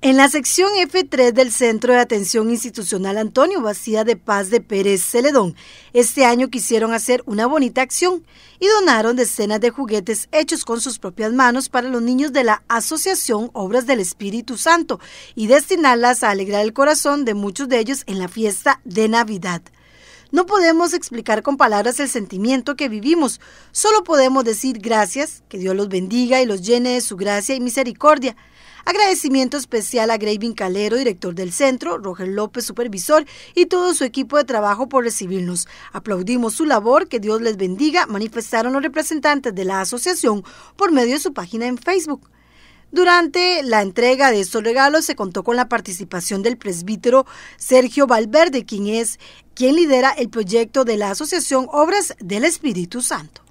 En la sección F3 del Centro de Atención Institucional Antonio Bacía de Paz de Pérez Celedón, este año quisieron hacer una bonita acción y donaron decenas de juguetes hechos con sus propias manos para los niños de la Asociación Obras del Espíritu Santo y destinarlas a alegrar el corazón de muchos de ellos en la fiesta de Navidad. No podemos explicar con palabras el sentimiento que vivimos, solo podemos decir gracias, que Dios los bendiga y los llene de su gracia y misericordia. Agradecimiento especial a Grayvin Calero, director del centro, Roger López, supervisor, y todo su equipo de trabajo por recibirnos. Aplaudimos su labor, que Dios les bendiga, manifestaron los representantes de la asociación por medio de su página en Facebook. Durante la entrega de estos regalos se contó con la participación del presbítero Sergio Valverde, quien es quien lidera el proyecto de la Asociación Obras del Espíritu Santo.